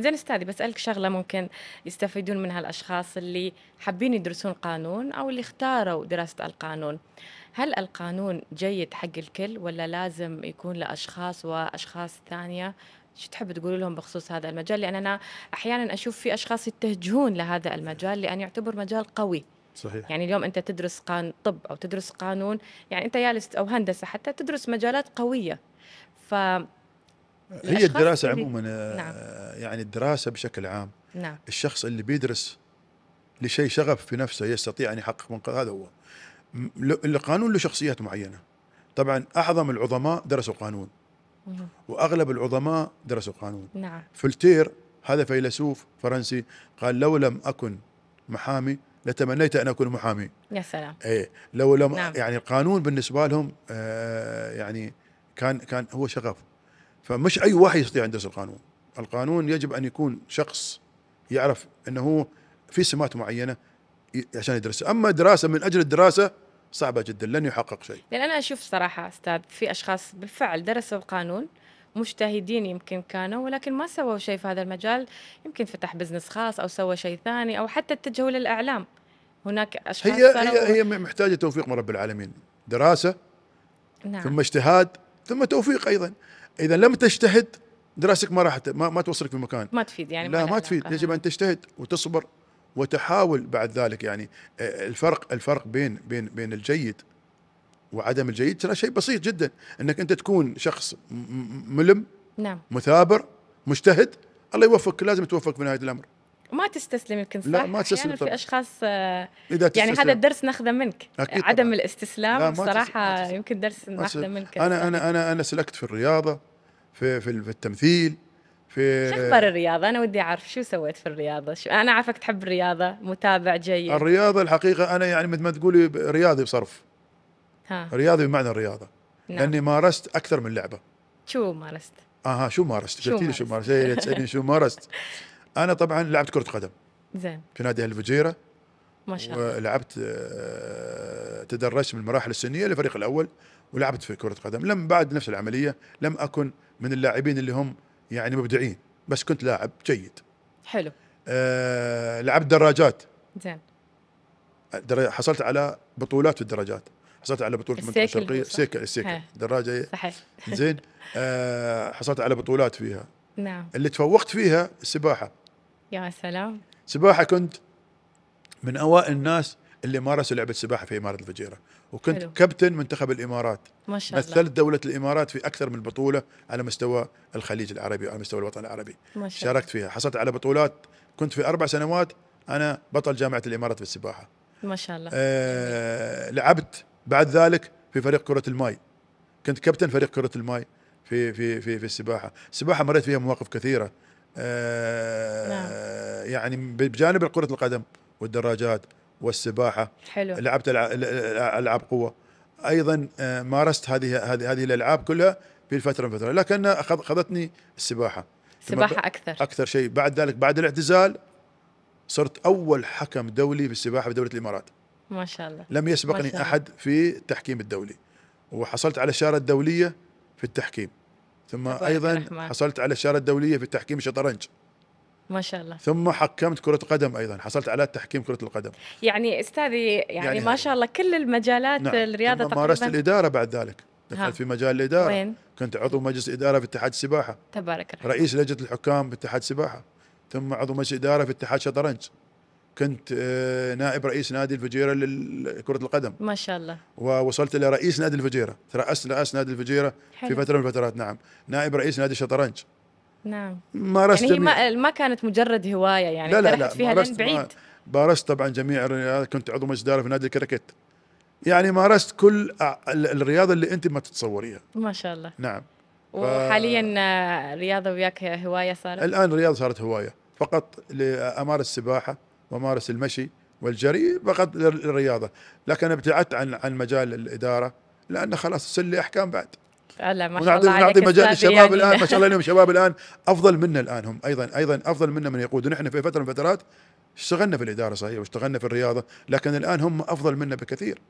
زين استاذي بسالك شغله ممكن يستفيدون منها الاشخاص اللي حابين يدرسون قانون او اللي اختاروا دراسه القانون هل القانون جيد حق الكل ولا لازم يكون لاشخاص واشخاص ثانيه شو تحب تقول لهم بخصوص هذا المجال لان انا احيانا اشوف في اشخاص يتجهون لهذا المجال لان يعتبر مجال قوي صحيح يعني اليوم انت تدرس قان طب او تدرس قانون يعني انت يالست او هندسه حتى تدرس مجالات قويه ف هي الدراسه عموما آه، نعم. يعني الدراسه بشكل عام نعم. الشخص اللي بيدرس لشيء شغف في نفسه يستطيع ان يحقق من هذا هو القانون له شخصيات معينه طبعا اعظم العظماء درسوا قانون واغلب العظماء درسوا قانون نعم. فلتير هذا فيلسوف فرنسي قال لو لم اكن محامي لتمنيت ان اكون محامي يا سلام ايه لو لم نعم. يعني القانون بالنسبه لهم آه يعني كان كان هو شغف فمش أي واحد يستطيع أن يدرس القانون القانون يجب أن يكون شخص يعرف أنه في سمات معينة عشان يدرس أما دراسة من أجل الدراسة صعبة جدا لن يحقق شيء لأن أنا أشوف صراحة أستاذ في أشخاص بالفعل درسوا القانون مجتهدين يمكن كانوا ولكن ما سووا شيء في هذا المجال يمكن فتح بزنس خاص أو سوى شيء ثاني أو حتى اتجهوا للإعلام هناك أشخاص هي هي, هي محتاجة توفيق من رب العالمين دراسة نعم. ثم اجتهاد ثم توفيق أيضا اذا لم تجتهد دراستك ما راح ما, ما توصلك في مكان ما تفيد يعني لا ما تفيد يجب ان تجتهد وتصبر وتحاول بعد ذلك يعني آه، الفرق الفرق بين بين بين الجيد وعدم الجيد ترى شيء بسيط جدا انك انت تكون شخص ملم نعم مثابر مجتهد الله يوفقك لازم توفق في نهايه الامر ما تستسلم يمكن صح؟ لا ما يعني تستسلم في اشخاص آه، إذا تستسلم. يعني هذا الدرس ناخذه منك أكيد عدم طبعا. الاستسلام صراحه يمكن درس ناخذه منك انا انا انا انا سلكت في الرياضه في في التمثيل في شو اخبار الرياضه انا ودي اعرف شو سويت في الرياضه شو انا عارفك تحب الرياضه متابع جيد الرياضه الحقيقه انا يعني مثل ما تقولي رياضي بصرف ها. رياضي بمعنى الرياضه نعم. لاني مارست اكثر من لعبه شو مارست اها شو مارست قلت لي شو مارست هي إيه، تسالني شو مارست انا طبعا لعبت كره قدم زين في نادي الفجيره ما شاء الله ولعبت آه، تدرجت من المراحل السنيه للفريق الاول ولعبت في كره قدم لم بعد نفس العمليه لم اكن من اللاعبين اللي هم يعني مبدعين بس كنت لاعب جيد حلو آه لعبت دراجات زين حصلت على بطولات في الدراجات حصلت على بطوله المنطقه الشرقيه سيكل السيكل دراجه صحيح زين آه حصلت على بطولات فيها نعم اللي تفوقت فيها السباحه يا سلام سباحه كنت من اوائل الناس اللي مارسوا لعبه سباحه في اماره الفجيره وكنت حلو. كابتن منتخب الامارات ما شاء الله مثلت دوله الامارات في اكثر من بطوله على مستوى الخليج العربي وعلى مستوى الوطن العربي ما شاء شاركت فيها حصلت على بطولات كنت في اربع سنوات انا بطل جامعه الامارات في السباحه ما شاء الله آه لعبت بعد ذلك في فريق كره الماي كنت كابتن فريق كره الماي في في في في السباحه السباحه مريت فيها مواقف كثيره آه نعم. يعني بجانب كره القدم والدراجات والسباحه حلو. لعبت العاب قوه ايضا آه، مارست هذه هذه هذه الالعاب كلها في فتره من فتره لكن اخذتني السباحه سباحه اكثر اكثر شيء بعد ذلك بعد الاعتزال صرت اول حكم دولي في السباحه في دوله الامارات ما شاء الله لم يسبقني الله. احد في التحكيم الدولي وحصلت على الشاره الدوليه في التحكيم ثم ايضا حصلت على الشاره الدوليه في التحكيم الشطرنج ما شاء الله ثم حكمت كرة قدم أيضا حصلت على تحكيم كرة القدم يعني أستاذي يعني, يعني ما شاء الله كل المجالات نعم. الرياضة تقريبا مارست الإدارة بعد ذلك دخلت في مجال الإدارة وين؟ كنت عضو مجلس إدارة في اتحاد السباحة تبارك الله رئيس لجنة الحكام في اتحاد السباحة ثم عضو مجلس إدارة في اتحاد شطرنج كنت آه، نائب رئيس نادي الفجيره لكره القدم ما شاء الله ووصلت الى رئيس نادي الفجيره تراس رئاس نادي الفجيره حلو. في فتره من الفترات نعم نائب رئيس نادي الشطرنج نعم مارست يعني هي ما, ما كانت مجرد هوايه يعني لا لا لا فيها مارست بعيد مارست طبعا جميع الرياضات كنت عضو مجلس اداره في نادي الكركت يعني مارست كل الرياضه اللي انت ما تتصوريها ما شاء الله نعم وحاليا ف... وياك هوايه صارت الان الرياضه صارت هوايه فقط امارس السباحه وامارس المشي والجري فقط للرياضه لكن ابتعدت عن عن مجال الاداره لانه خلاص صار لي احكام بعد هلا ما شاء الله نعطي مجال للشباب يعني. الان ما شاء الله اليوم الشباب الان افضل منا الان هم ايضا ايضا افضل منا من يقود نحن في فتره من فترات اشتغلنا في الاداره صحيح واشتغلنا في الرياضه لكن الان هم افضل منا بكثير